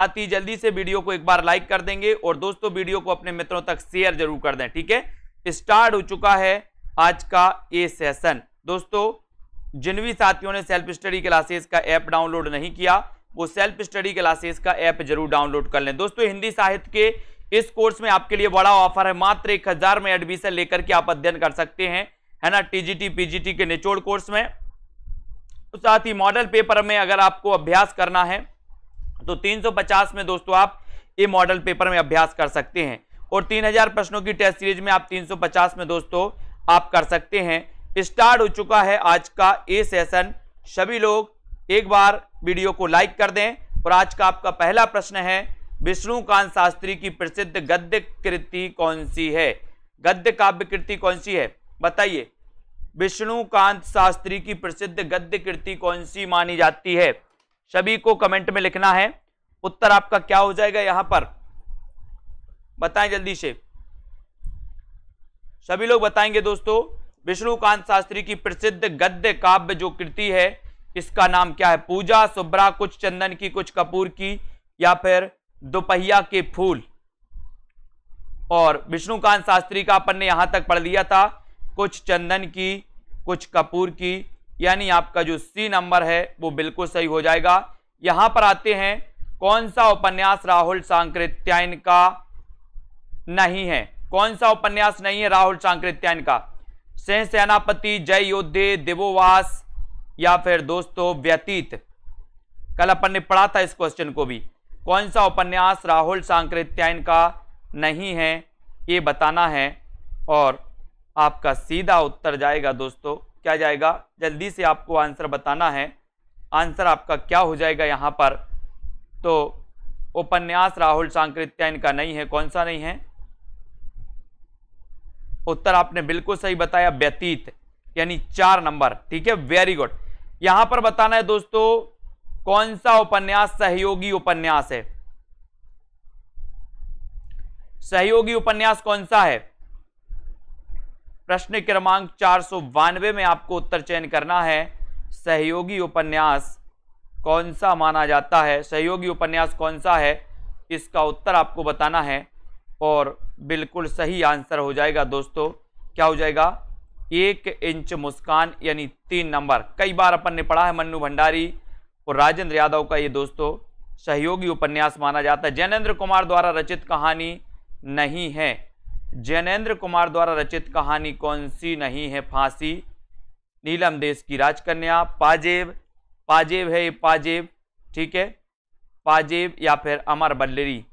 अति जल्दी से वीडियो को एक बार लाइक कर देंगे और दोस्तों वीडियो को अपने मित्रों तक शेयर जरूर कर दें ठीक है स्टार्ट हो चुका है आज का ये सेशन दोस्तों जिन भी साथियों ने सेल्फ स्टडी क्लासेस का ऐप डाउनलोड नहीं किया वो सेल्फ स्टडी क्लासेस का ऐप जरूर डाउनलोड कर लें दोस्तों हिंदी साहित्य के इस कोर्स में आपके लिए बड़ा ऑफर है मात्र एक हजार में एडमिशन लेकर के आप अध्ययन कर सकते हैं है ना टीजीटी पीजीटी के निचोड़ कोर्स में साथ ही मॉडल पेपर में अगर आपको अभ्यास करना है तो 350 में दोस्तों आप ये मॉडल पेपर में अभ्यास कर सकते हैं और 3000 प्रश्नों की टेस्ट सीरीज में आप 350 में दोस्तों आप कर सकते हैं स्टार्ट हो चुका है आज का ये सेशन सभी लोग एक बार वीडियो को लाइक कर दें और आज का आपका पहला प्रश्न है विष्णुकांत शास्त्री की प्रसिद्ध गद्य कृति कौन सी है गद्य काव्य कृति कौन सी है बताइए विष्णुकांत शास्त्री की प्रसिद्ध गद्य कृति कौन सी मानी जाती है सभी को कमेंट में लिखना है उत्तर आपका क्या हो जाएगा यहां पर बताएं जल्दी से सभी लोग बताएंगे दोस्तों विष्णुकांत शास्त्री की प्रसिद्ध गद्य काव्य जो कृति है इसका नाम क्या है पूजा सुब्रा कुछ चंदन की कुछ कपूर की या फिर दोपहिया के फूल और विष्णुकांत शास्त्री का अपन ने यहां तक पढ़ लिया था कुछ चंदन की कुछ कपूर की यानी आपका जो सी नंबर है वो बिल्कुल सही हो जाएगा यहाँ पर आते हैं कौन सा उपन्यास राहुल सांकृत्यायन का नहीं है कौन सा उपन्यास नहीं है राहुल सांकृत्यायन का सह सेनापति जय योद्धे देवोवास या फिर दोस्तों व्यतीत कल अपन ने पढ़ा था इस क्वेश्चन को भी कौन सा उपन्यास राहुल सांकृत्यायन का नहीं है ये बताना है और आपका सीधा उत्तर जाएगा दोस्तों क्या जाएगा जल्दी से आपको आंसर बताना है आंसर आपका क्या हो जाएगा यहाँ पर तो उपन्यास राहुल सांकृत्या इनका नहीं है कौन सा नहीं है उत्तर आपने बिल्कुल सही बताया व्यतीत यानी चार नंबर ठीक है वेरी गुड यहां पर बताना है दोस्तों कौन सा उपन्यास सहयोगी उपन्यास है सहयोगी उपन्यास कौन सा है प्रश्न क्रमांक चार सौ बानवे में आपको उत्तर चयन करना है सहयोगी उपन्यास कौन सा माना जाता है सहयोगी उपन्यास कौन सा है इसका उत्तर आपको बताना है और बिल्कुल सही आंसर हो जाएगा दोस्तों क्या हो जाएगा एक इंच मुस्कान यानी तीन नंबर कई बार अपन ने पढ़ा है मन्नू भंडारी और राजेंद्र यादव का ये दोस्तों सहयोगी उपन्यास माना जाता है जैनेन्द्र कुमार द्वारा रचित कहानी नहीं है जैनेन्द्र कुमार द्वारा रचित कहानी कौन सी नहीं है फांसी नीलम देश की राजकन्या पाजेब पाजेब है ये पाजेब ठीक है पाजेब या फिर अमर बल्लेरी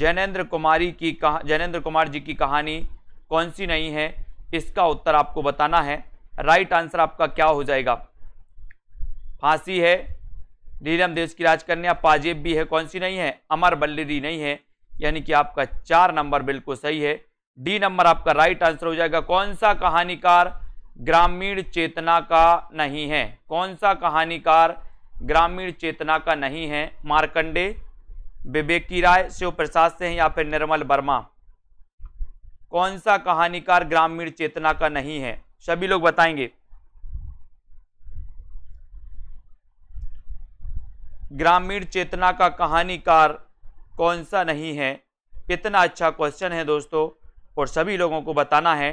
जैनेन्द्र कुमारी की कहा जैनेन्द्र कुमार जी की कहानी कौन सी नहीं है इसका उत्तर आपको बताना है राइट आंसर आपका क्या हो जाएगा फांसी है नीलम देश की राजकन्या पाजेब भी है कौन सी नहीं है अमर बल्लेरी नहीं है यानी कि आपका चार नंबर बिल्कुल सही है डी नंबर आपका राइट आंसर हो जाएगा कौन सा कहानीकार ग्रामीण चेतना का नहीं है कौन सा कहानीकार ग्रामीण चेतना का नहीं है मार्कंडे विवेकी राय शिव प्रसाद से हैं या फिर निर्मल वर्मा कौन सा कहानीकार ग्रामीण चेतना का नहीं है सभी लोग बताएंगे ग्रामीण चेतना का कहानीकार कौन सा नहीं है कितना अच्छा क्वेश्चन है दोस्तों और सभी लोगों को बताना है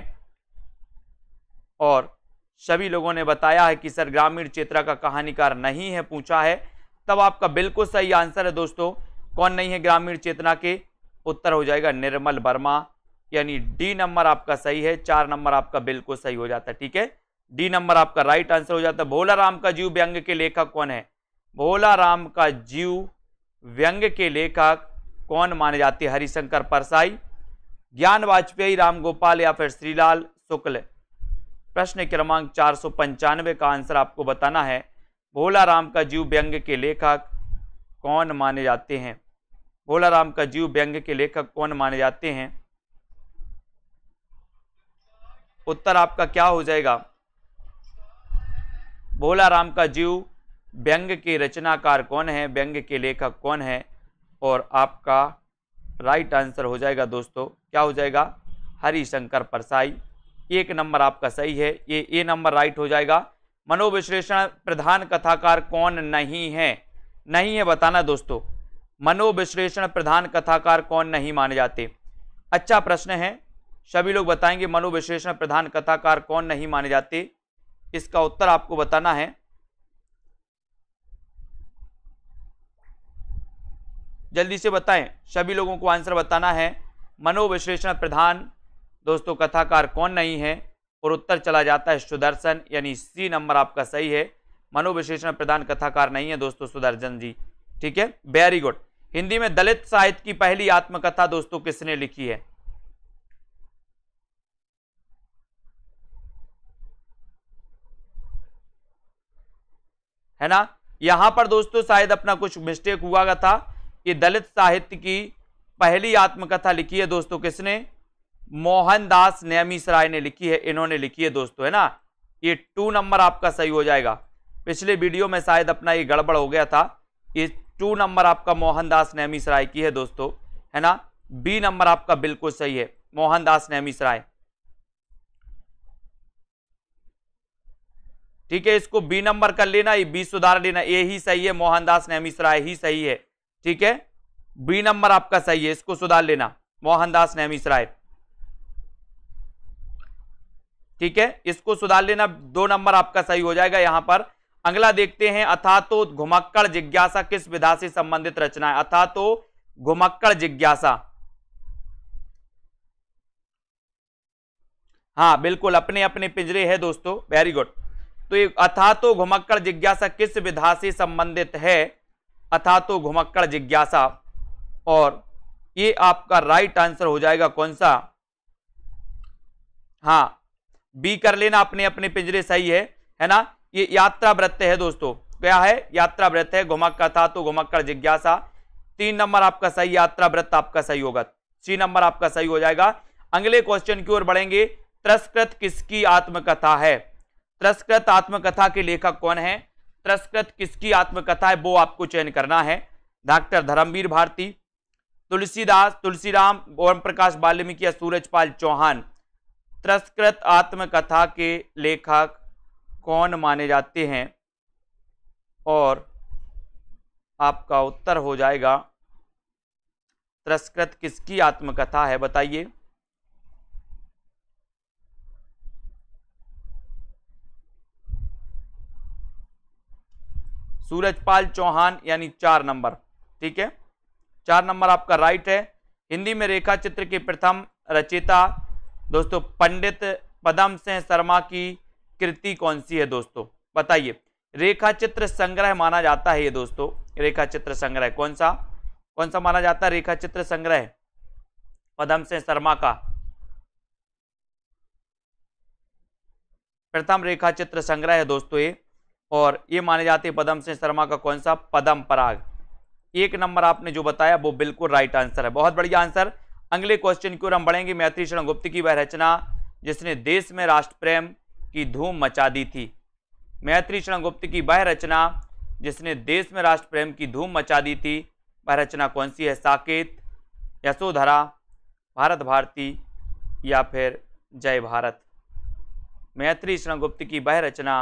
और सभी लोगों ने बताया है कि सर ग्रामीण चेत्रा का कहानीकार नहीं है पूछा है तब आपका बिल्कुल सही आंसर है दोस्तों कौन नहीं है ग्रामीण चेतना के उत्तर हो जाएगा निर्मल वर्मा यानी डी नंबर आपका सही है चार नंबर आपका बिल्कुल सही हो जाता है ठीक है डी नंबर आपका राइट आंसर हो जाता है भोला राम का जीव व्यंग के लेखक कौन है भोला राम का जीव व्यंग के लेखक कौन माने जाते हरिशंकर परसाई ज्ञान वाजपेयी राम गोपाल या फिर श्रीलाल शुक्ल प्रश्न क्रमांक चार सौ पंचानवे का आंसर आपको बताना है भोला राम का जीव व्यंग के लेखक कौन माने जाते हैं भोला राम का जीव व्यंग के लेखक कौन माने जाते हैं उत्तर आपका क्या हो जाएगा भोला राम का जीव व्यंग के रचनाकार कौन है व्यंग के लेखक कौन है और आपका राइट आंसर हो जाएगा दोस्तों क्या हो जाएगा हरिशंकर परसाई एक नंबर आपका सही है ये ए नंबर राइट हो जाएगा मनोविश्लेषण प्रधान कथाकार कौन नहीं है नहीं है बताना दोस्तों मनोविश्लेषण प्रधान कथाकार कौन नहीं माने जाते अच्छा प्रश्न है सभी लोग बताएंगे मनोविश्लेषण प्रधान कथाकार कौन नहीं माने जाते इसका उत्तर आपको बताना है जल्दी से बताएं सभी लोगों को आंसर बताना है मनोविश्लेषण प्रधान दोस्तों कथाकार कौन नहीं है और उत्तर चला जाता है सुदर्शन यानी सी नंबर आपका सही है मनोविश्लेषण प्रधान कथाकार नहीं है दोस्तों सुदर्शन जी ठीक है वेरी गुड हिंदी में दलित साहित्य की पहली आत्मकथा दोस्तों किसने लिखी है है ना यहां पर दोस्तों शायद अपना कुछ मिस्टेक हुआ था ये दलित साहित्य की पहली आत्मकथा लिखी है दोस्तों किसने मोहनदास नेमिस राय ने लिखी है इन्होंने लिखी है दोस्तों है ना ये टू नंबर आपका सही हो जाएगा पिछले वीडियो में शायद अपना ये गड़बड़ हो गया था ये टू नंबर आपका मोहनदास नेमिस राय की है दोस्तों है ना बी नंबर आपका बिल्कुल सही है मोहनदास नेमिस राय ठीक है इसको बी नंबर कर लेना ये बी सुधार लेना ये ही सही है मोहनदास नेमिस राय ही सही है ठीक है बी नंबर आपका सही है इसको सुधार लेना मोहनदास नेमिस राय ठीक है इसको सुधार लेना दो नंबर आपका सही हो जाएगा यहां पर अगला देखते हैं अथा तो घुमक्कड़ जिज्ञासा किस विधा से संबंधित रचना है अथा तो घुमक्कड़ जिज्ञासा हाँ बिल्कुल अपने अपने पिंजरे है दोस्तों वेरी गुड तो ये अथा तो घुमक्कड़ जिज्ञासा किस विधा से संबंधित है अथा तो घुमक्कड़ जिज्ञासा और ये आपका राइट आंसर हो जाएगा कौन सा हाँ बी कर लेना अपने अपने पिंजरे सही है है ना ये यात्रा व्रत है दोस्तों क्या है यात्रा व्रत है घुमक्का था तो घुमक्कड़ जिज्ञासा तीन नंबर आपका सही यात्रा व्रत आपका सही होगा सी नंबर आपका सही हो जाएगा अगले क्वेश्चन की ओर बढ़ेंगे त्रस्कृत किसकी आत्मकथा है त्रस्कृत आत्मकथा के लेखक कौन है तिरस्कृत किसकी आत्मकथा है वो आपको चयन करना है डॉक्टर धर्मवीर भारती तुलसीदास तुलसीराम ओम प्रकाश वाल्मीकि या सूरजपाल चौहान तिरस्कृत आत्मकथा के लेखक कौन माने जाते हैं और आपका उत्तर हो जाएगा तिरस्कृत किसकी आत्मकथा है बताइए सूरजपाल चौहान यानी चार नंबर ठीक है चार नंबर आपका राइट है हिंदी में रेखा चित्र के प्रथम रचयिता दोस्तों पंडित पदम सिंह शर्मा की कृति कौन सी है दोस्तों बताइए रेखा चित्र संग्रह माना जाता है ये दोस्तों रेखा चित्र संग्रह कौन सा कौन सा माना जाता है रेखा चित्र संग्रह पदम सिंह शर्मा का प्रथम रेखा चित्र संग्रह है दोस्तों ये और ये माने जाते हैं पदम सिंह शर्मा का कौन सा पदम पराग एक नंबर आपने जो बताया वो बिल्कुल राइट आंसर है बहुत बढ़िया आंसर अगले क्वेश्चन की ओर हम बढ़ेंगे मैत्री शरण गुप्त की वह रचना जिसने देश में राष्ट्र प्रेम की धूम मचा दी थी मैत्री शरण गुप्त की वह रचना जिसने देश में राष्ट्र प्रेम की धूम मचा दी थी वह रचना कौन सी है साकेत यशोधरा भारत भारती या फिर जय भारत मैत्री शरण गुप्त की वह रचना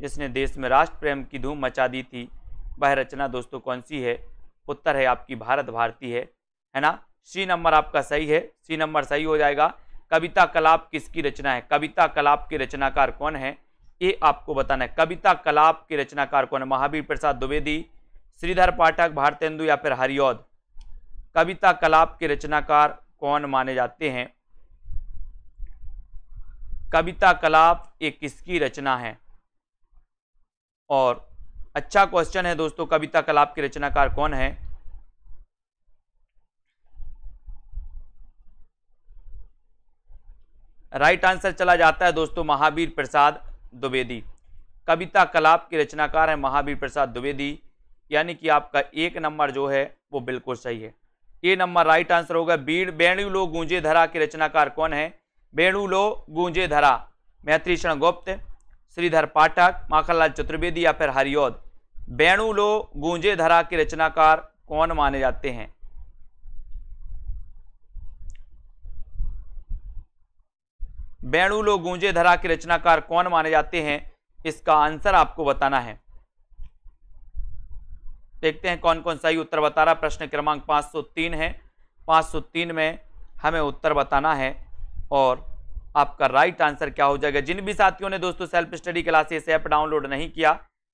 जिसने देश में राष्ट्र प्रेम की धूम मचा दी थी वह रचना दोस्तों कौन सी है उत्तर है आपकी भारत भारती है है ना सी नंबर आपका सही है सी नंबर सही हो जाएगा कविता कलाप किसकी रचना है कविता कलाप के रचनाकार कौन है ये आपको बताना है कविता कलाप के रचनाकार कौन है महावीर प्रसाद द्विवेदी श्रीधर पाठक भारतेंदु या फिर हरिऔद कविता कलाप के रचनाकार कौन माने जाते हैं कविता कलाप ये किसकी रचना है और अच्छा क्वेश्चन है दोस्तों कविता कलाप के रचनाकार कौन है राइट आंसर चला जाता है दोस्तों महावीर प्रसाद द्विवेदी कविता कलाप के रचनाकार हैं महावीर प्रसाद द्विवेदी यानी कि आपका एक नंबर जो है वो बिल्कुल सही है ये नंबर राइट आंसर होगा बीड़ बेणु लो गूंजे धरा के रचनाकार कौन है बेणु लो गूंजे धरा मैत्री गुप्त श्रीधर पाठक माखनलाल चतुर्वेदी या फिर हरिओद बेणु लो गूंजे धरा के रचनाकार कौन माने जाते हैं बेणु लो गूंजे धरा के रचनाकार कौन माने जाते हैं इसका आंसर आपको बताना है देखते हैं कौन कौन सही उत्तर बता रहा प्रश्न क्रमांक 503 है 503 में हमें उत्तर बताना है और आपका राइट आंसर क्या हो जाएगा जिन भी साथियों ने दोस्तों self study classes app download नहीं किया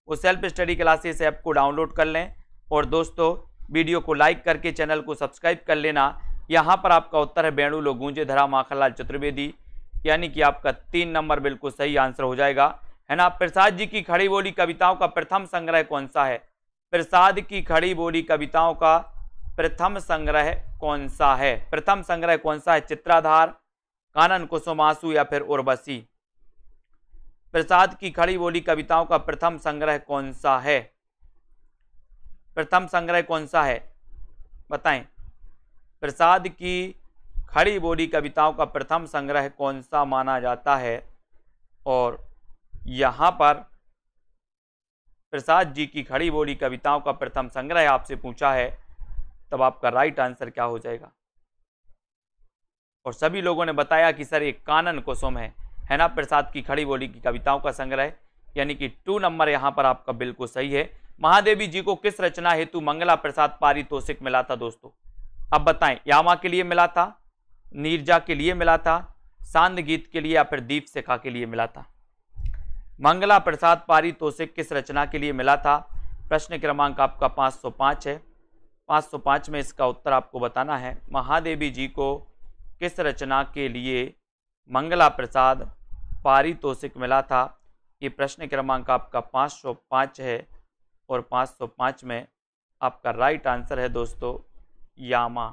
वो सेल्फ स्टडी क्लासेस ऐप को डाउनलोड कर लें और दोस्तों वीडियो को लाइक करके चैनल को सब्सक्राइब कर लेना यहाँ पर आपका उत्तर है बेणु लो धरा माखनलाल चतुर्वेदी यानी कि आपका तीन नंबर बिल्कुल सही आंसर हो जाएगा है ना प्रसाद जी की खड़ी बोली कविताओं का प्रथम संग्रह कौन सा है प्रसाद की खड़ी बोली कविताओं का प्रथम संग्रह कौन सा है प्रथम संग्रह कौन सा है चित्राधार कानन कुसुमासु या फिर उर्वशी प्रसाद की खड़ी बोली कविताओं का प्रथम संग्रह कौन सा है प्रथम संग्रह कौन सा है बताएं प्रसाद की खड़ी बोली कविताओं का प्रथम संग्रह कौन सा माना जाता है और यहाँ पर प्रसाद जी की खड़ी बोली कविताओं का प्रथम संग्रह आपसे पूछा है तब आपका राइट आंसर क्या हो जाएगा और सभी लोगों ने बताया कि सर ये कानन कुसुम है हैना प्रसाद की खड़ी बोली की कविताओं का संग्रह यानी कि टू नंबर यहाँ पर आपका बिल्कुल सही है महादेवी जी को किस रचना हेतु मंगला प्रसाद पारितोषिक मिला था दोस्तों अब बताएं यामा के लिए मिला था नीरजा के लिए मिला था सांद गीत के लिए या फिर दीप सेखा के लिए मिला था मंगला प्रसाद पारितोषिक किस रचना के लिए मिला था प्रश्न क्रमांक आपका 505 है 505 में इसका उत्तर आपको बताना है महादेवी जी को किस रचना के लिए मंगला प्रसाद पारितोषिक मिला था ये प्रश्न क्रमांक आपका 505 है और 505 में आपका राइट आंसर है दोस्तों यामा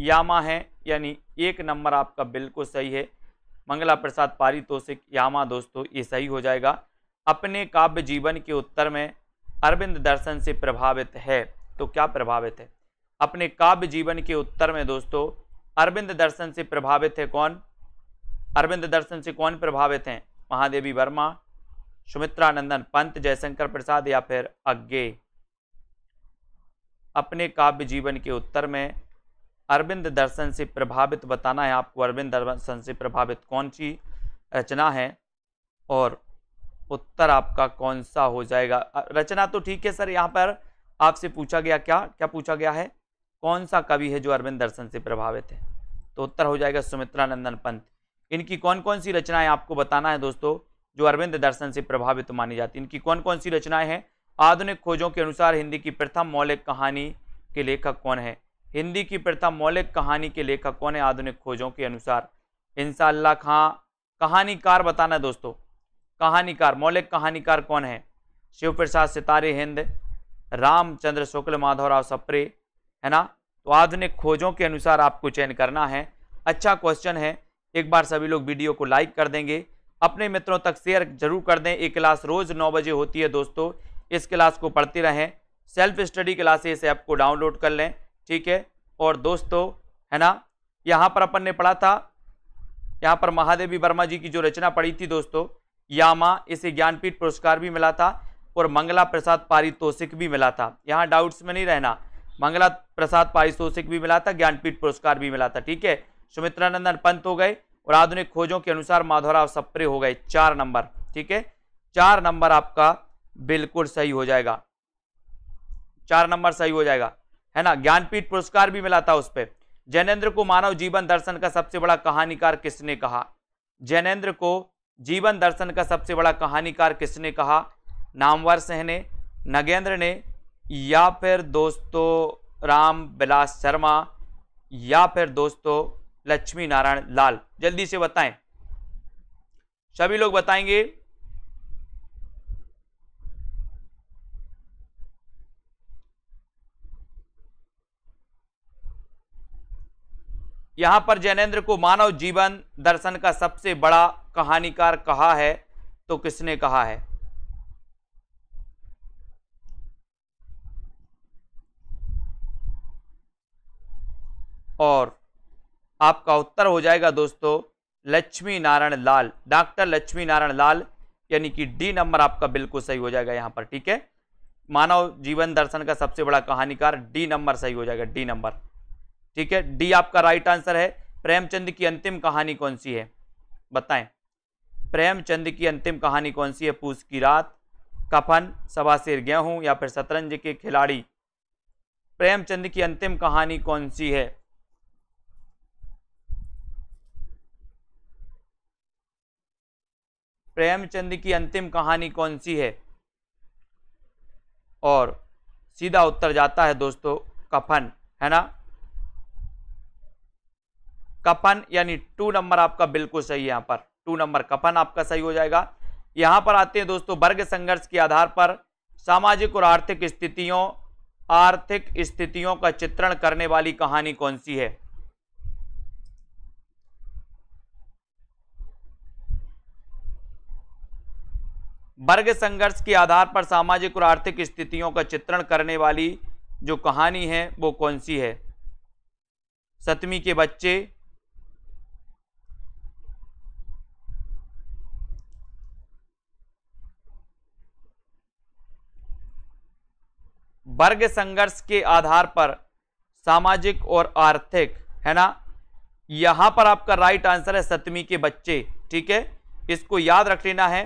यामा है यानी एक नंबर आपका बिल्कुल सही है मंगला प्रसाद पारितोषिक यामा दोस्तों ये सही हो जाएगा अपने काव्य जीवन के उत्तर में अरविंद दर्शन से प्रभावित है तो क्या प्रभावित है अपने काव्य जीवन के उत्तर में दोस्तों अरविंद दर्शन से प्रभावित है कौन अरविंद दर्शन से कौन प्रभावित हैं महादेवी वर्मा सुमित्रानंदन पंत जयशंकर प्रसाद या फिर अज्ञे अपने काव्य जीवन के उत्तर में अरविंद दर्शन से प्रभावित बताना है आपको अरविंद दर्शन से प्रभावित कौन सी रचना है और उत्तर आपका कौन सा हो जाएगा रचना तो ठीक है सर यहाँ पर आपसे पूछा गया क्या क्या पूछा गया है कौन सा कवि है जो अरविंद दर्शन से प्रभावित है तो उत्तर हो जाएगा सुमित्रा नंदन पंत इनकी कौन कौन सी रचनाएं आपको बताना है दोस्तों जो अरविंद दर्शन से प्रभावित मानी जाती है इनकी कौन कौन सी रचनाएं हैं आधुनिक खोजों के अनुसार हिंदी की प्रथम मौलिक कहानी के लेखक कौन है हिंदी की प्रथम मौलिक कहानी के लेखक कौन है आधुनिक खोजों के अनुसार इंसाल्ला खां कहानीकार बताना है दोस्तों कहानीकार मौलिक कहानीकार कौन है शिव प्रसाद सितारे हिंद रामचंद्र शुक्ल माधवराव सप्रे है ना तो आधुनिक खोजों के अनुसार आपको चयन करना है अच्छा क्वेश्चन है एक बार सभी लोग वीडियो को लाइक कर देंगे अपने मित्रों तक शेयर जरूर कर दें ये क्लास रोज़ नौ बजे होती है दोस्तों इस क्लास को पढ़ते रहें सेल्फ स्टडी क्लासेस ऐप को डाउनलोड कर लें ठीक है और दोस्तों है ना यहाँ पर अपन ने पढ़ा था यहाँ पर महादेवी वर्मा जी की जो रचना पढ़ी थी दोस्तों यामा इसे ज्ञानपीठ पुरस्कार भी मिला था और मंगला प्रसाद पारितोषिक भी मिला था यहाँ डाउट्स में नहीं रहना मंगला प्रसाद पारितोषिक भी मिला था ज्ञानपीठ पुरस्कार भी मिला था ठीक है सुमित्रानंदन पंत हो गए और आधुनिक खोजों के अनुसार माधवराव सप्रे हो गए चार नंबर ठीक है चार नंबर आपका बिल्कुल सही हो जाएगा चार नंबर सही हो जाएगा है ना ज्ञानपीठ पुरस्कार भी मिला था उस पर जैनेन्द्र को मानव जीवन दर्शन का सबसे बड़ा कहानीकार किसने कहा जैनेन्द्र को जीवन दर्शन का सबसे बड़ा कहानीकार किसने कहा नामवर सिंह ने नगेंद्र ने या फिर दोस्तों राम बिलास शर्मा या फिर दोस्तों लक्ष्मी नारायण लाल जल्दी से बताएं सभी लोग बताएंगे यहां पर जैनेन्द्र को मानव जीवन दर्शन का सबसे बड़ा कहानीकार कहा है तो किसने कहा है और आपका उत्तर हो जाएगा दोस्तों लक्ष्मी नारायण लाल डॉक्टर लक्ष्मी नारायण लाल यानी कि डी नंबर आपका बिल्कुल सही हो जाएगा यहाँ पर ठीक है मानव जीवन दर्शन का सबसे बड़ा कहानीकार डी नंबर सही हो जाएगा डी नंबर ठीक है डी आपका राइट आंसर है प्रेमचंद की अंतिम कहानी कौन सी है बताएं प्रेमचंद की अंतिम कहानी कौन सी है पूछ की रात कफन सिर गेहूँ या फिर शतरंज के खिलाड़ी प्रेमचंद की अंतिम कहानी कौन सी है प्रेमचंद की अंतिम कहानी कौन सी है और सीधा उत्तर जाता है दोस्तों कफन है ना कफन यानी टू नंबर आपका बिल्कुल सही है यहां पर टू नंबर कफन आपका सही हो जाएगा यहां पर आते हैं दोस्तों वर्ग संघर्ष के आधार पर सामाजिक और आर्थिक स्थितियों आर्थिक स्थितियों का चित्रण करने वाली कहानी कौन सी है वर्ग संघर्ष के आधार पर सामाजिक और आर्थिक स्थितियों का चित्रण करने वाली जो कहानी है वो कौन सी है सतमी के बच्चे वर्ग संघर्ष के आधार पर सामाजिक और आर्थिक है ना यहां पर आपका राइट आंसर है सतमी के बच्चे ठीक है इसको याद रख लेना है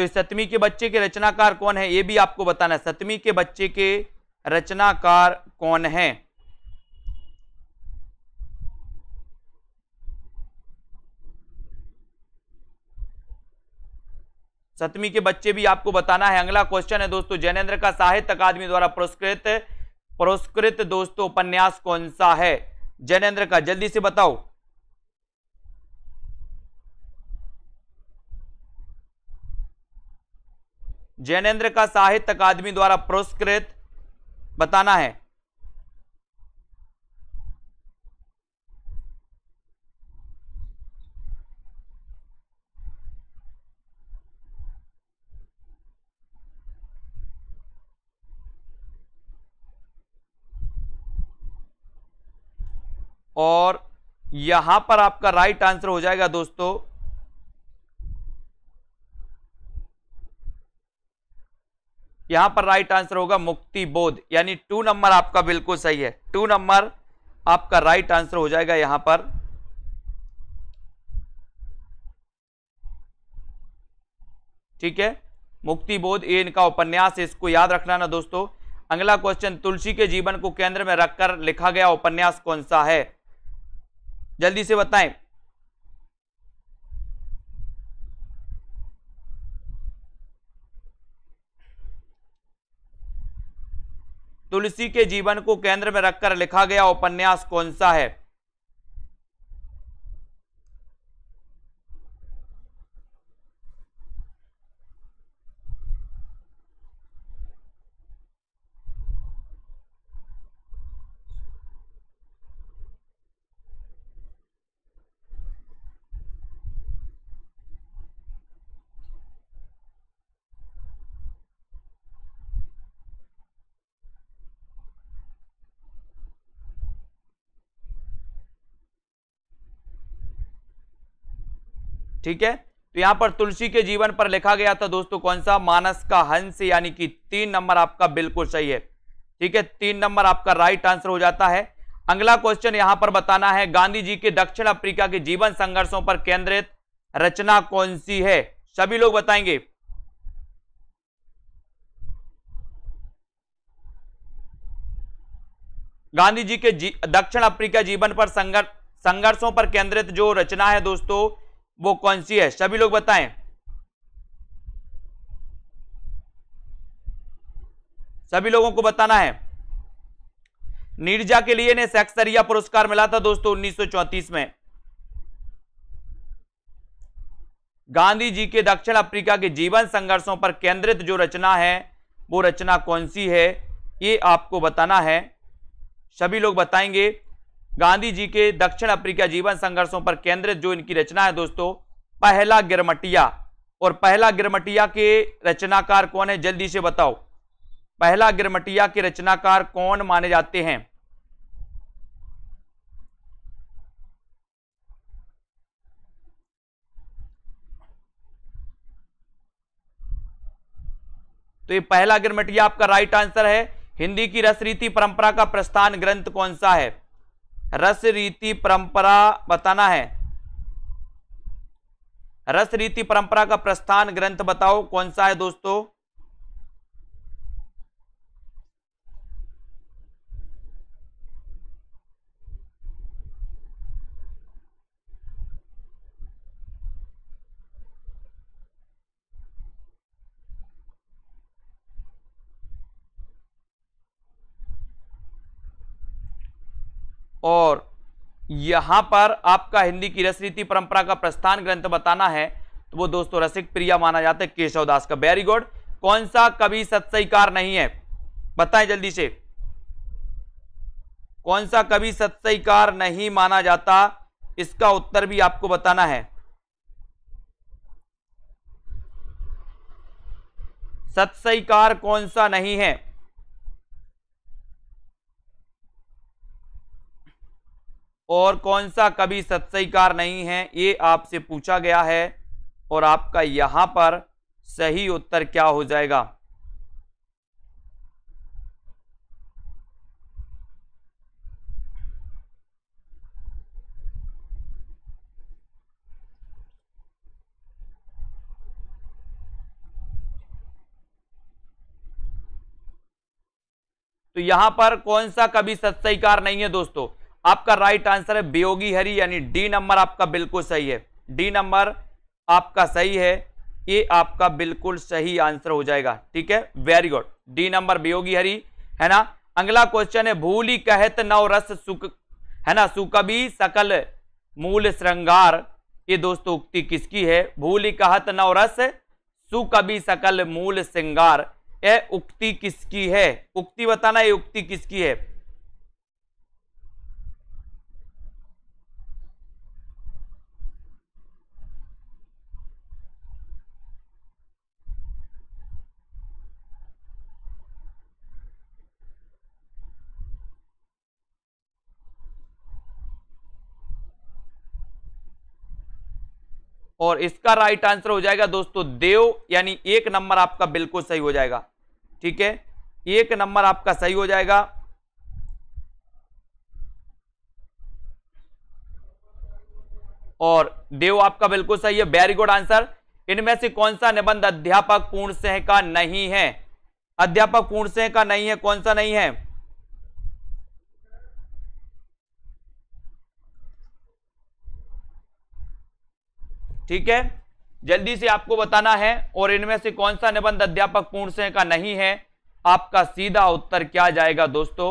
तो इस सतमी के बच्चे के रचनाकार कौन है ये भी आपको बताना है सतमी के बच्चे के रचनाकार कौन है सतमी के बच्चे भी आपको बताना है अगला क्वेश्चन है दोस्तों जैनेन्द्र का साहित्य अकादमी द्वारा पुरस्कृत पुरस्कृत दोस्तों उपन्यास कौन सा है जैनेन्द्र का जल्दी से बताओ जैनेन्द्र का साहित्य अकादमी द्वारा पुरस्कृत बताना है और यहां पर आपका राइट आंसर हो जाएगा दोस्तों यहां पर राइट आंसर होगा मुक्ति बोध यानी टू नंबर आपका बिल्कुल सही है टू नंबर आपका राइट आंसर हो जाएगा यहां पर ठीक है मुक्ति बोध ये इनका उपन्यास है इसको याद रखना ना दोस्तों अगला क्वेश्चन तुलसी के जीवन को केंद्र में रखकर लिखा गया उपन्यास कौन सा है जल्दी से बताएं तुलसी के जीवन को केंद्र में रखकर लिखा गया उपन्यास कौन सा है ठीक है तो यहां पर तुलसी के जीवन पर लिखा गया था दोस्तों कौन सा मानस का हंस यानी कि तीन नंबर आपका बिल्कुल सही है ठीक है तीन नंबर आपका राइट आंसर हो जाता है अगला क्वेश्चन यहां पर बताना है गांधी जी के दक्षिण अफ्रीका के जीवन संघर्षों पर केंद्रित रचना कौन सी है सभी लोग बताएंगे गांधी जी के जी, दक्षिण अफ्रीका जीवन पर संघर्ष संघर्षों पर केंद्रित जो रचना है दोस्तों वो कौन सी है सभी लोग बताएं सभी लोगों को बताना है नीरजा के लिए ने सेक्सरिया पुरस्कार मिला था दोस्तों 1934 में गांधी जी के दक्षिण अफ्रीका के जीवन संघर्षों पर केंद्रित जो रचना है वो रचना कौन सी है ये आपको बताना है सभी लोग बताएंगे गांधी जी के दक्षिण अफ्रीका जीवन संघर्षों पर केंद्रित जो इनकी रचना है दोस्तों पहला गिरमटिया और पहला गिरमटिया के रचनाकार कौन है जल्दी से बताओ पहला गिरमटिया के रचनाकार कौन माने जाते हैं तो ये पहला गिरमटिया आपका राइट आंसर है हिंदी की रसरीति परंपरा का प्रस्थान ग्रंथ कौन सा है रस रीति परंपरा बताना है रस रीति परंपरा का प्रस्थान ग्रंथ बताओ कौन सा है दोस्तों और यहां पर आपका हिंदी की रसरीति परंपरा का प्रस्थान ग्रंथ बताना है तो वो दोस्तों रसिक प्रिया माना जाता है केशवदास का वेरी गुड कौन सा कवि सत्सईकार नहीं है बताएं जल्दी से कौन सा कवि सत्सईकार नहीं माना जाता इसका उत्तर भी आपको बताना है सत्सईकार कौन सा नहीं है और कौन सा कभी सत्सईकार नहीं है ये आपसे पूछा गया है और आपका यहां पर सही उत्तर क्या हो जाएगा तो यहां पर कौन सा कभी सत्सईकार नहीं है दोस्तों आपका राइट आंसर है बियोगी हरी यानी डी नंबर आपका बिल्कुल सही है डी नंबर आपका सही है ये आपका बिल्कुल सही आंसर हो जाएगा ठीक है वेरी गुड डी नंबर बियोगी हरी है ना अगला क्वेश्चन है भूली कहत नव रस सुख है ना सुकबी सकल मूल श्रृंगार ये दोस्तों उक्ति किसकी है भूली कहत नव रस सुकबी सकल मूल श्रृंगार यह उक्ति किसकी है उक्ति बताना ये उक्ति किसकी है और इसका राइट आंसर हो जाएगा दोस्तों देव यानी एक नंबर आपका बिल्कुल सही हो जाएगा ठीक है एक नंबर आपका सही हो जाएगा और देव आपका बिल्कुल सही है वेरी गुड आंसर इनमें से कौन सा निबंध अध्यापक पूर्ण सिंह का नहीं है अध्यापक पूर्ण सिंह का नहीं है कौन सा नहीं है ठीक है जल्दी से आपको बताना है और इनमें से कौन सा निबंध अध्यापक पूर्ण से का नहीं है आपका सीधा उत्तर क्या जाएगा दोस्तों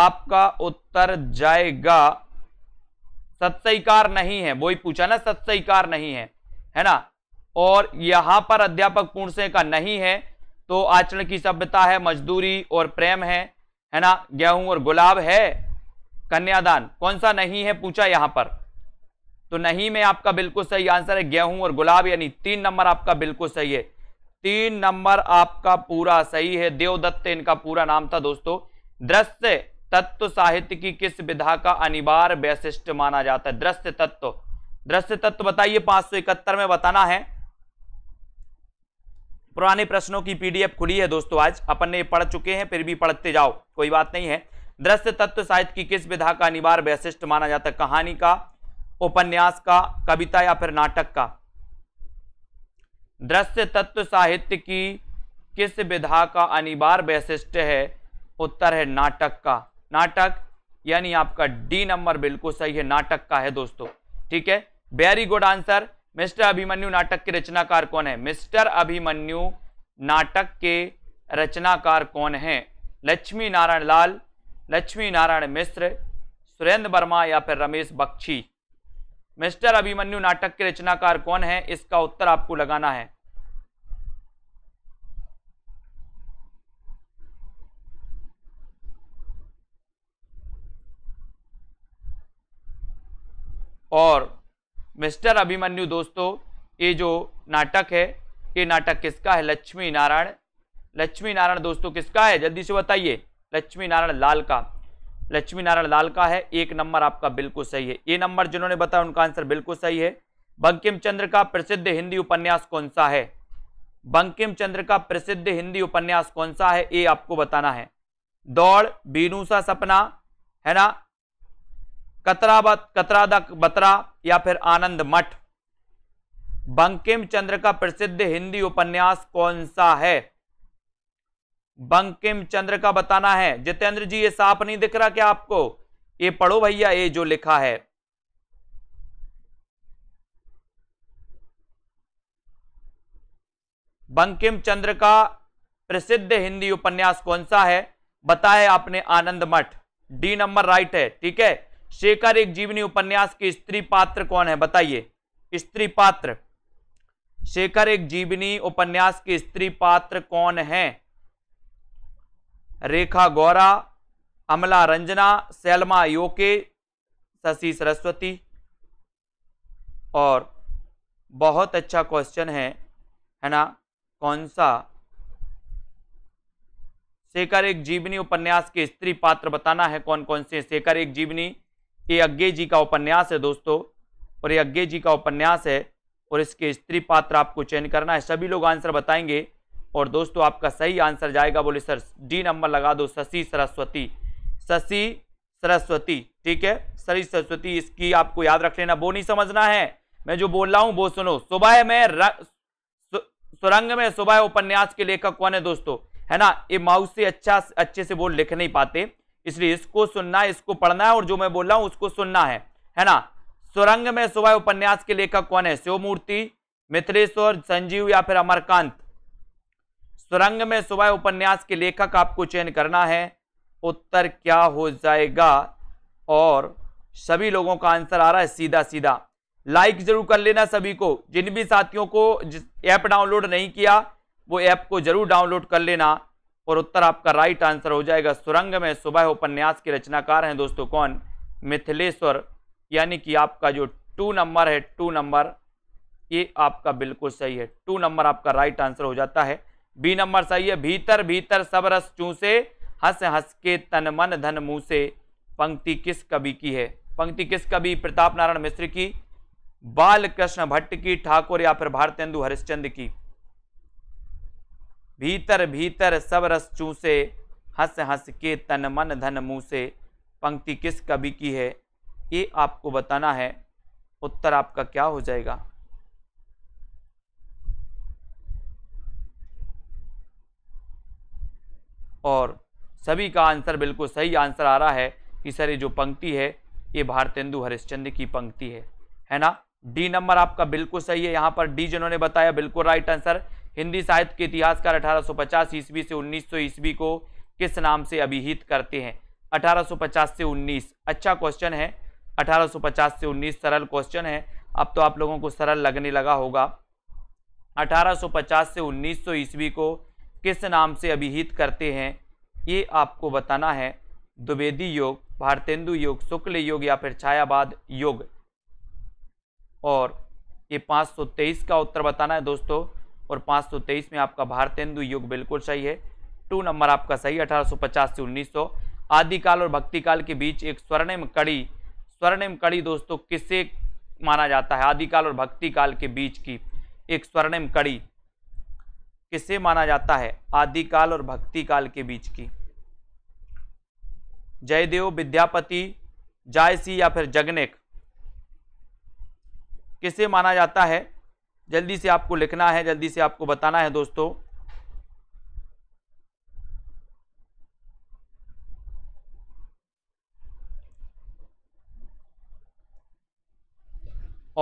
आपका उत्तर जाएगा सत्सईकार नहीं है वो ही पूछा ना सत्सईकार नहीं है है ना और यहां पर अध्यापक पूर्ण से का नहीं है तो आचरण की सभ्यता है मजदूरी और प्रेम है है ना गेहूं और गुलाब है कन्यादान कौन सा नहीं है पूछा यहां पर तो नहीं में आपका बिल्कुल सही आंसर है गेहूं और गुलाब यानी तीन नंबर आपका बिल्कुल सही है तीन नंबर आपका पूरा सही है देवदत्त इनका पूरा नाम था दोस्तों दृश्य तत्व साहित्य की किस विधा का अनिवार्य वैशिष्ट माना जाता है दृश्य तत्व दृश्य तत्व बताइए पांच सौ इकहत्तर में बताना है पुराने प्रश्नों की पीडीएफ खुली है दोस्तों आज अपन ने पढ़ चुके हैं फिर भी पढ़ते जाओ कोई बात नहीं है दृश्य तत्व साहित्य की किस विधा का अनिवार्य वैशिष्ट माना जाता है कहानी का उपन्यास का कविता या फिर नाटक का दृश्य तत्व साहित्य की किस विधा का अनिवार्य वैशिष्ट है उत्तर है नाटक का नाटक यानी आपका डी नंबर बिल्कुल सही है नाटक का है दोस्तों ठीक है very good answer mister Abhimanyu नाटक के रचनाकार कौन है मिस्टर अभिमन्यु नाटक के रचनाकार कौन है लक्ष्मी नारायण लाल लक्ष्मी नारायण मिश्र सुरेंद्र वर्मा या फिर रमेश बख्शी मिस्टर अभिमन्यु नाटक के रचनाकार कौन है इसका उत्तर आपको लगाना है और मिस्टर अभिमन्यु दोस्तों ये जो नाटक है ये नाटक किसका है लक्ष्मी नारायण लक्ष्मी नारायण दोस्तों किसका है जल्दी से बताइए लक्ष्मी नारायण लाल का लक्ष्मी नारायण लाल का है एक नंबर आपका बिल्कुल सही है ये नंबर जिन्होंने बताया उनका आंसर बिल्कुल सही है बंकिम चंद्र का प्रसिद्ध हिंदी उपन्यास कौन सा है बंकिम चंद्र का प्रसिद्ध हिंदी उपन्यास कौन सा है ये आपको बताना है दौड़ बीनू सा सपना है ना कतरा बत, कतरा द बतरा या फिर आनंद मठ बंकिम चंद्र का प्रसिद्ध हिंदी उपन्यास कौन सा है बंकिम चंद्र का बताना है जितेंद्र जी ये साफ नहीं दिख रहा क्या आपको ये पढ़ो भैया ये जो लिखा है बंकिम चंद्र का प्रसिद्ध हिंदी उपन्यास कौन सा है बताए आपने आनंद मठ डी नंबर राइट है ठीक है शेखर एक जीवनी उपन्यास के स्त्री पात्र कौन है बताइए स्त्री पात्र शेखर एक जीवनी उपन्यास के स्त्री पात्र कौन है रेखा गौरा अमला रंजना सेलमा योके शशि सरस्वती और बहुत अच्छा क्वेश्चन है है ना कौन सा शेखर एक जीवनी उपन्यास के स्त्री पात्र बताना है कौन कौन से शेखर एक जीवनी ये अज्ञे जी का उपन्यास है दोस्तों और ये अज्ञे जी का उपन्यास है और इसके स्त्री पात्र आपको चयन करना है सभी लोग आंसर बताएंगे और दोस्तों आपका सही आंसर जाएगा बोले सर डी नंबर लगा दो शशि सरस्वती शशि सरस्वती ठीक है शशि सरस्वती इसकी आपको याद रख लेना वो नहीं समझना है मैं जो बोल रहा हूँ वो सुनो सुबह में सुरंग में सुबह उपन्यास के लेखक कौन है दोस्तों है ना ये माउस से अच्छा अच्छे से वो लिख नहीं पाते इसलिए इसको सुनना है इसको पढ़ना है और जो मैं बोल रहा हूँ उसको सुनना है है ना सुरंग में सुबह उपन्यास के लेखक कौन है शिवमूर्ति मिथिलेश्वर संजीव या फिर अमरकांत सुरंग में सुबह उपन्यास के लेखक आपको चयन करना है उत्तर क्या हो जाएगा और सभी लोगों का आंसर आ रहा है सीधा सीधा लाइक जरूर कर लेना सभी को जिन भी साथियों को जिस ऐप डाउनलोड नहीं किया वो ऐप को जरूर डाउनलोड कर लेना और उत्तर आपका राइट आंसर हो जाएगा सुरंग में सुबह उपन्यास के रचनाकार हैं दोस्तों कौन मिथिलेश्वर यानी कि आपका जो टू नंबर है टू नंबर ये आपका बिल्कुल सही है टू नंबर आपका राइट आंसर हो जाता है बी नंबर सही है भीतर भीतर सब रस चूसे हंस हंस के तन मन धन मुंह से पंक्ति किस कवि की है पंक्ति किस कवि प्रताप नारायण मिश्र की बाल कृष्ण भट्ट की ठाकुर या फिर भारतेंदु हरिश्चंद की भीतर भीतर सब रस चूसे हंस हंस के तन मन धन मुँह से पंक्ति किस कवि की है ये आपको बताना है उत्तर आपका क्या हो जाएगा और सभी का आंसर बिल्कुल सही आंसर आ रहा है कि सर ये जो पंक्ति है ये भारतेंदु हरिश्चंद की पंक्ति है है ना डी नंबर आपका बिल्कुल सही है यहाँ पर डी जिन्होंने बताया बिल्कुल राइट आंसर हिंदी साहित्य के इतिहासकार 1850 ईस्वी से 1900 ईस्वी को किस नाम से अभिहित करते हैं 1850 से 19 अच्छा क्वेश्चन है 1850 से 19 सरल क्वेश्चन है अब तो आप लोगों को सरल लगने लगा होगा 1850 से 1900 ईस्वी को किस नाम से अभिहित करते हैं ये आपको बताना है द्विवेदी योग भारतेंदु योग शुक्ल योग या फिर छायावाद योग और ये 523 का उत्तर बताना है दोस्तों और 523 में आपका भारतेंदु योग बिल्कुल सही है टू नंबर आपका सही 1850 से 1900 आदिकाल और भक्तिकाल के बीच एक स्वर्णिम कड़ी स्वर्णिम कड़ी दोस्तों किसे माना जाता है आदिकाल और भक्तिकाल के बीच की एक स्वर्णिम कड़ी किसे माना जाता है आदिकाल और भक्ति काल के बीच की जयदेव विद्यापति जायसी या फिर जगनेक किसे माना जाता है जल्दी से आपको लिखना है जल्दी से आपको बताना है दोस्तों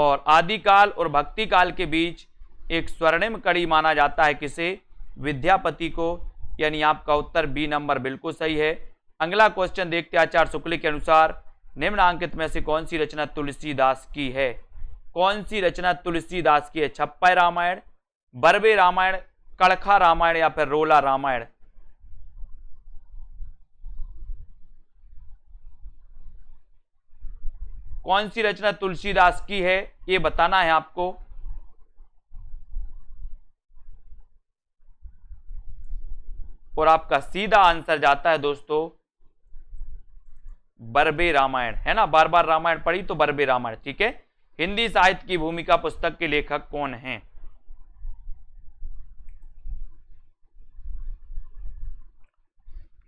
और आदिकाल और भक्ति काल के बीच एक स्वर्णिम कड़ी माना जाता है किसे विद्यापति को यानी आपका उत्तर बी नंबर बिल्कुल सही है अगला क्वेश्चन देखते आचार्य शुक्ल के अनुसार निम्न अंकित में से कौन सी रचना तुलसीदास की है कौन सी रचना तुलसीदास की है छप्पा रामायण बरबे रामायण कड़खा रामायण या फिर रोला रामायण कौन सी रचना तुलसीदास की है ये बताना है आपको और आपका सीधा आंसर जाता है दोस्तों बरबे रामायण है ना बार बार रामायण पढ़ी तो बरबे रामायण ठीक है हिंदी साहित्य की भूमिका पुस्तक के लेखक कौन है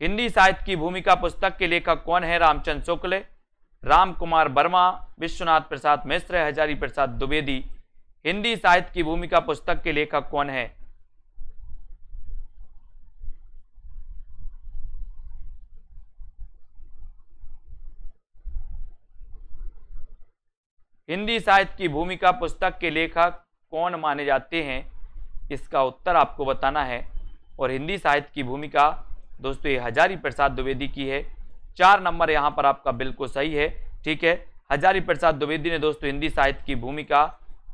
हिंदी साहित्य की भूमिका पुस्तक के लेखक कौन है रामचंद्र शुक्ल राम कुमार वर्मा विश्वनाथ प्रसाद मिश्र हजारी प्रसाद द्विवेदी हिंदी साहित्य की भूमिका पुस्तक के लेखक कौन है हिंदी साहित्य की भूमिका पुस्तक के लेखक कौन माने जाते हैं इसका उत्तर आपको बताना है और हिंदी साहित्य की भूमिका दोस्तों ये हजारी प्रसाद द्विवेदी की है चार नंबर यहाँ पर आपका बिल्कुल सही है ठीक है हजारी प्रसाद द्विवेदी ने दोस्तों हिंदी साहित्य की भूमिका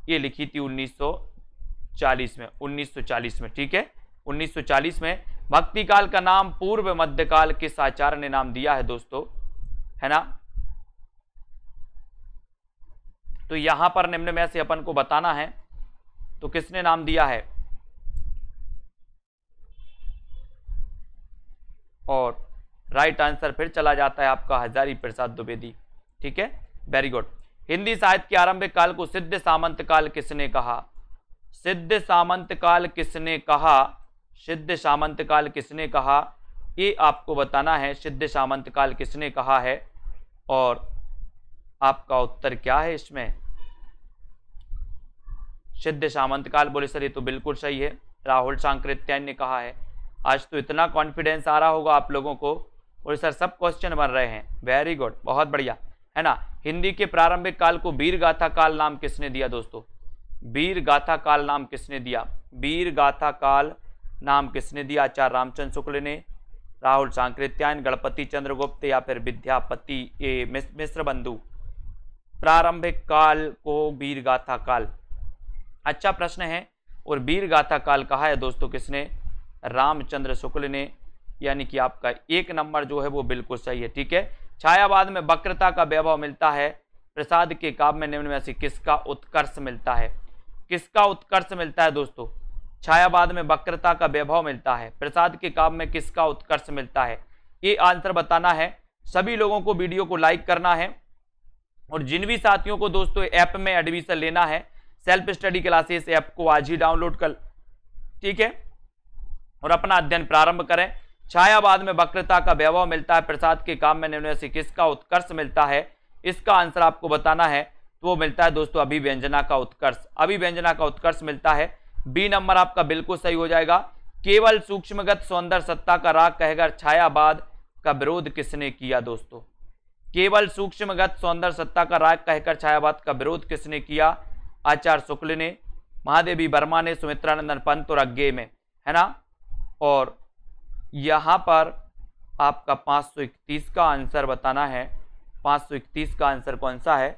ये लिखी थी 1940 में 1940 में ठीक है 1940 में भक्ति काल का नाम पूर्व मध्यकाल किस आचार्य ने नाम दिया है दोस्तों है ना तो यहां पर निम्न में से अपन को बताना है तो किसने नाम दिया है और राइट आंसर फिर चला जाता है आपका हजारी प्रसाद द्विवेदी ठीक है वेरी गुड हिंदी साहित्य के आरंभिक काल को सिद्ध सामंत काल किसने कहा सिद्ध सामंत काल किसने कहा सिद्ध सामंत काल किसने कहा ये आपको बताना है सिद्ध सामंत काल किसने कहा है और आपका उत्तर क्या है इसमें सिद्ध सामंत काल बोले सर ये तो बिल्कुल सही है राहुल सांकृत्यान ने कहा है आज तो इतना कॉन्फिडेंस आ रहा होगा आप लोगों को और सर सब क्वेश्चन बन रहे हैं वेरी गुड बहुत बढ़िया है ना हिंदी के प्रारंभिक काल को वीर गाथा काल नाम किसने दिया दोस्तों वीर गाथा काल नाम किसने दिया वीर गाथा काल नाम किसने दिया आचार्य रामचंद्र शुक्ल ने राहुल सांकृत्यायन गणपति चंद्रगुप्त या फिर विद्यापति ए मिश्र बंधु प्रारंभिक काल को वीर गाथा काल अच्छा प्रश्न है और वीर गाथा काल कहा है दोस्तों किसने रामचंद्र शुक्ल ने यानी कि आपका एक नंबर जो है वो बिल्कुल सही है ठीक है छायावाद में वक्रता का वैभव मिलता है प्रसाद के काव्य में निम्न में से किसका उत्कर्ष मिलता है किसका उत्कर्ष मिलता है दोस्तों छायावाद में वक्रता का वैभव मिलता है प्रसाद के काव्य में किसका उत्कर्ष मिलता है ये आंसर बताना है सभी लोगों को वीडियो को लाइक करना है और जिन भी साथियों को दोस्तों ऐप में एडमिशन लेना है सेल्फ स्टडी क्लासेस ऐप को आज ही डाउनलोड कर ठीक है और अपना अध्ययन प्रारंभ करें छायावाद में वक्रता का वैभव मिलता है प्रसाद के काम में निर्णय से किसका उत्कर्ष मिलता है इसका आंसर आपको बताना है तो वो मिलता है दोस्तों अभिव्यंजना का उत्कर्ष अभिव्यंजना का उत्कर्ष मिलता है बी नंबर आपका बिल्कुल सही हो जाएगा केवल सूक्ष्मगत सौंदर्य सत्ता का राग कहकर छायावाद का विरोध किसने किया दोस्तों केवल सूक्ष्मगत सौंदर्य सत्ता का राग कहकर छायावाद का विरोध किसने किया आचार्य शुक्ल ने महादेवी वर्मा ने सुमित्रानंदन पंत और अज्ञे में है ना और यहाँ पर आपका 531 का आंसर बताना है 531 का आंसर कौन सा है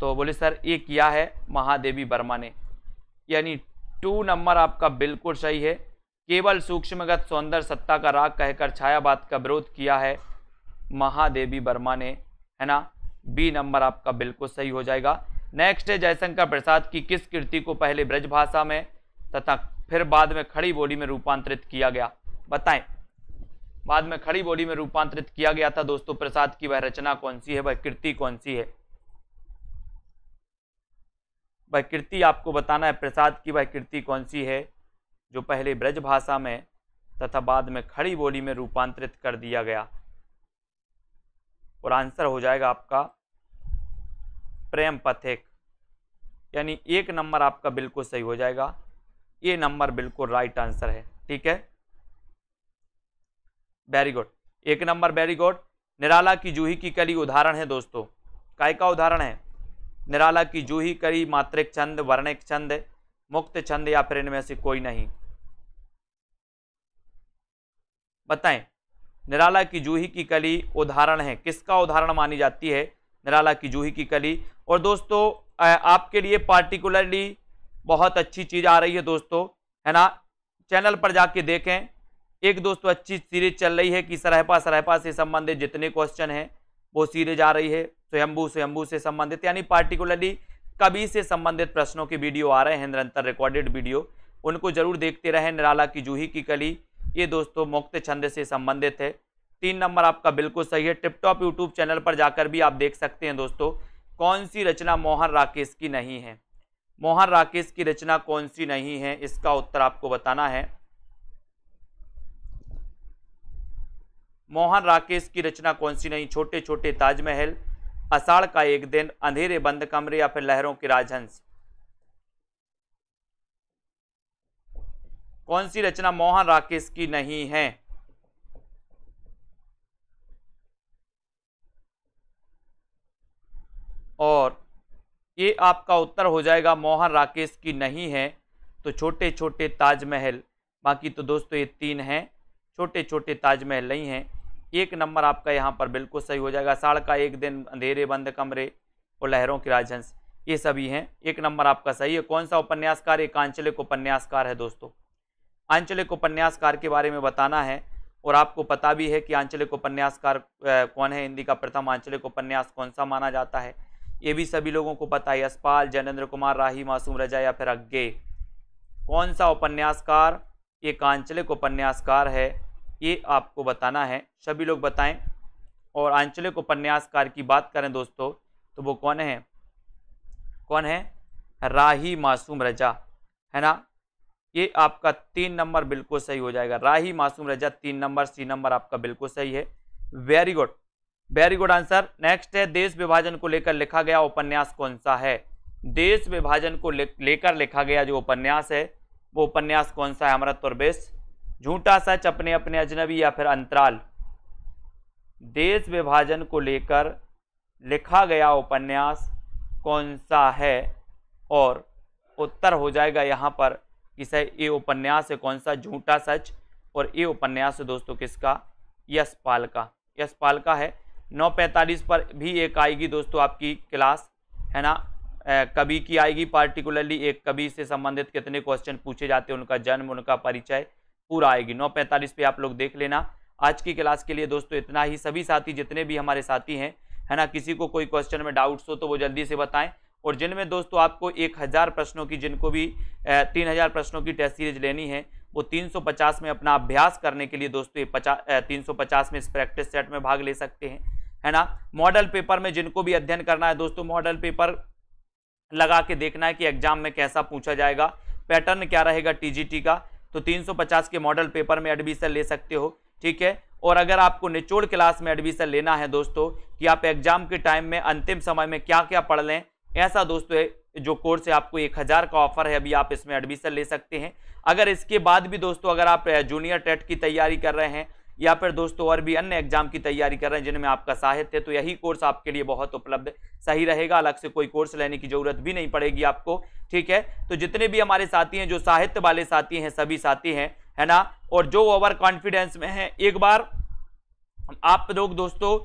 तो बोले सर ये किया है महादेवी वर्मा ने यानी टू नंबर आपका बिल्कुल सही है केवल सूक्ष्मगत सौंदर्य सत्ता का राग कहकर छायावाद का विरोध किया है महादेवी वर्मा ने है ना बी नंबर आपका बिल्कुल सही हो जाएगा नेक्स्ट है जयशंकर प्रसाद की किस कृति को पहले ब्रज भाषा में तथा फिर बाद में खड़ी बोली में रूपांतरित किया गया बताएं बाद में खड़ी बोली में रूपांतरित किया गया था दोस्तों प्रसाद की वह रचना कौन सी है वह कृति कौन सी है वह कृति आपको बताना है प्रसाद की वह कृति कौन सी है जो पहले ब्रज भाषा में तथा बाद में खड़ी बोली में रूपांतरित कर दिया गया और आंसर हो जाएगा आपका प्रेम पथिक यानी एक नंबर आपका बिल्कुल सही हो जाएगा ये नंबर बिल्कुल राइट आंसर है ठीक है वेरी गुड एक नंबर वेरी गुड निराला की जूही की कली उदाहरण है दोस्तों काय का उदाहरण है निराला की जूही कली मात्रिक छंद वर्णिक छंद मुक्त छंद या फिर इनमें से कोई नहीं बताएं निराला की जूही की कली उदाहरण है किसका उदाहरण मानी जाती है निराला की जूही की कली और दोस्तों आपके लिए पार्टिकुलरली बहुत अच्छी चीज़ आ रही है दोस्तों है ना चैनल पर जाके देखें एक दोस्तों अच्छी सीरीज चल रही है कि सरहपा सरहपा से संबंधित जितने क्वेश्चन हैं वो सीरीज आ रही है स्वयंभू स्वयंभू से संबंधित यानी पार्टिकुलरली कभी से संबंधित प्रश्नों के वीडियो आ रहे हैं निरंतर रिकॉर्डेड वीडियो उनको जरूर देखते रहें निराला की जूही की कली ये दोस्तों मुक्त छंद से संबंधित है तीन नंबर आपका बिल्कुल सही है टिपटॉप यूट्यूब चैनल पर जाकर भी आप देख सकते हैं दोस्तों कौन सी रचना मोहन राकेश की नहीं है मोहन राकेश की रचना कौन सी नहीं है इसका उत्तर आपको बताना है मोहन राकेश की रचना कौन सी नहीं छोटे छोटे ताजमहल अषाढ़ का एक दिन अंधेरे बंद कमरे या फिर लहरों के राजहंस कौन सी रचना मोहन राकेश की नहीं है और ये आपका उत्तर हो जाएगा मोहन राकेश की नहीं है तो छोटे छोटे ताजमहल बाकी तो दोस्तों ये तीन हैं छोटे छोटे ताजमहल नहीं हैं एक नंबर आपका यहाँ पर बिल्कुल सही हो जाएगा साढ़ का एक दिन अंधेरे बंद कमरे और लहरों के राजहंस ये सभी हैं एक नंबर आपका सही है कौन सा उपन्यासकार एक आंचलिक उपन्यासकार है दोस्तों आंचलिक उपन्यासकार के बारे में बताना है और आपको पता भी है कि आंचलिक उपन्यासकार कौन है हिंदी का प्रथम आंचलिक उपन्यास कौन सा माना जाता है ये भी सभी लोगों को पता है यशपाल जैनेन्द्र कुमार राही मासूम रजा या फिर अज्ञे कौन सा उपन्यासकार एक आंचलिक उपन्यासकार है ये आपको बताना है सभी लोग बताएं और आंचलिक उपन्यासकार की बात करें दोस्तों तो वो कौन है कौन है राही मासूम रजा है ना ये आपका तीन नंबर बिल्कुल सही हो जाएगा राही मासूम रजा तीन नंबर सी नंबर आपका बिल्कुल सही है very good very good answer next है देश विभाजन को लेकर लिखा गया उपन्यास कौन सा है देश विभाजन को लेकर लिखा गया जो उपन्यास है वो उपन्यास कौन सा है अमृत और बेस झूठा सच अपने अपने अजनबी या फिर अंतराल देश विभाजन को लेकर लिखा गया उपन्यास कौन सा है और उत्तर हो जाएगा यहाँ पर इस ये उपन्यास है कौन सा झूठा सच और ये उपन्यास है दोस्तों किसका यशपाल का यशपाल का है नौ पैंतालीस पर भी एक आएगी दोस्तों आपकी क्लास है ना कवि की आएगी पार्टिकुलरली एक कवि से संबंधित कितने क्वेश्चन पूछे जाते हैं उनका जन्म उनका परिचय पूरा आएगी नौ पैंतालीस पे आप लोग देख लेना आज की क्लास के लिए दोस्तों इतना ही सभी साथी जितने भी हमारे साथी हैं है ना किसी को कोई क्वेश्चन में डाउट्स हो तो वो जल्दी से बताएं और जिनमें दोस्तों आपको एक हज़ार प्रश्नों की जिनको भी तीन हज़ार प्रश्नों की टेस्ट सीरीज लेनी है वो 350 में अपना अभ्यास करने के लिए दोस्तों ये पचास तीन में इस प्रैक्टिस सेट में भाग ले सकते हैं है ना मॉडल पेपर में जिनको भी अध्ययन करना है दोस्तों मॉडल पेपर लगा के देखना है कि एग्जाम में कैसा पूछा जाएगा पैटर्न क्या रहेगा टीजीटी का तो 350 के मॉडल पेपर में एडमिशन ले सकते हो ठीक है और अगर आपको निचोड़ क्लास में एडमिशन लेना है दोस्तों कि आप एग्जाम के टाइम में अंतिम समय में क्या क्या पढ़ लें ऐसा दोस्तों जो कोर्स है आपको एक हज़ार का ऑफर है अभी आप इसमें एडमिशन ले सकते हैं अगर इसके बाद भी दोस्तों अगर आप जूनियर टेट की तैयारी कर रहे हैं या फिर दोस्तों और भी अन्य एग्जाम की तैयारी कर रहे हैं जिनमें आपका साहित्य है तो यही कोर्स आपके लिए बहुत उपलब्ध सही रहेगा अलग से कोई कोर्स लेने की जरूरत भी नहीं पड़ेगी आपको ठीक है तो जितने भी हमारे साथी हैं जो साहित्य वाले साथी हैं सभी साथी हैं है ना और जो ओवर कॉन्फिडेंस में हैं एक बार आप लोग दोस्तों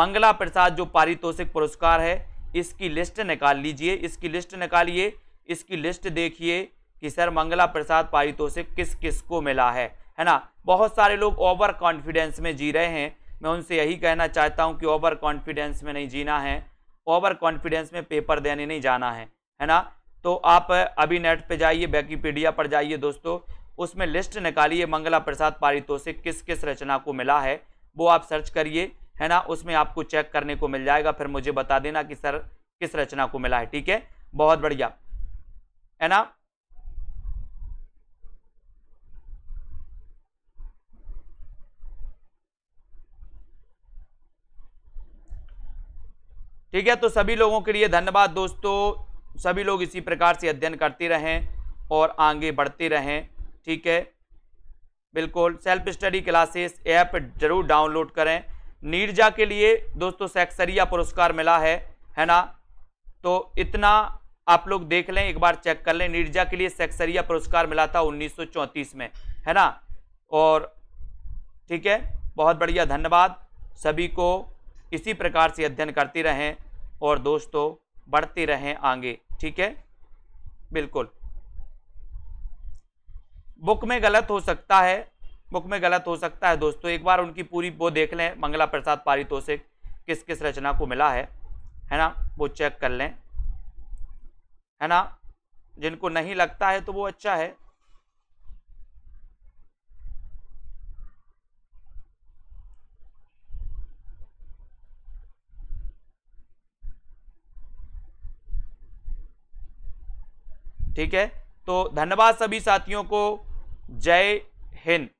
मंगला प्रसाद जो पारितोषिक पुरस्कार है इसकी लिस्ट निकाल लीजिए इसकी लिस्ट निकालिए इसकी लिस्ट देखिए कि सर मंगला प्रसाद पारितोषिक किस किस को मिला है है ना बहुत सारे लोग ओवर कॉन्फिडेंस में जी रहे हैं मैं उनसे यही कहना चाहता हूँ कि ओवर कॉन्फिडेंस में नहीं जीना है ओवर कॉन्फिडेंस में पेपर देने नहीं जाना है है ना तो आप अभी नेट पे जाइए बैकीपीडिया पर जाइए दोस्तों उसमें लिस्ट निकालिए मंगला प्रसाद पारितोषिक किस किस रचना को मिला है वो आप सर्च करिए है ना उसमें आपको चेक करने को मिल जाएगा फिर मुझे बता देना कि सर किस रचना को मिला है ठीक है बहुत बढ़िया है ना ठीक है तो सभी लोगों के लिए धन्यवाद दोस्तों सभी लोग इसी प्रकार से अध्ययन करते रहें और आगे बढ़ते रहें ठीक है बिल्कुल सेल्फ स्टडी क्लासेस ऐप जरूर डाउनलोड करें नीरजा के लिए दोस्तों सैक्सरिया पुरस्कार मिला है है ना तो इतना आप लोग देख लें एक बार चेक कर लें नीरजा के लिए सैक्सरिया पुरस्कार मिला था 1934 में है ना और ठीक है बहुत बढ़िया धन्यवाद सभी को इसी प्रकार से अध्ययन करते रहें और दोस्तों बढ़ते रहें आगे ठीक है बिल्कुल बुक में गलत हो सकता है बुक में गलत हो सकता है दोस्तों एक बार उनकी पूरी वो देख लें मंगला प्रसाद पारितो से किस किस रचना को मिला है है ना वो चेक कर लें है ना जिनको नहीं लगता है तो वो अच्छा है ठीक है तो धन्यवाद सभी साथियों को जय हिंद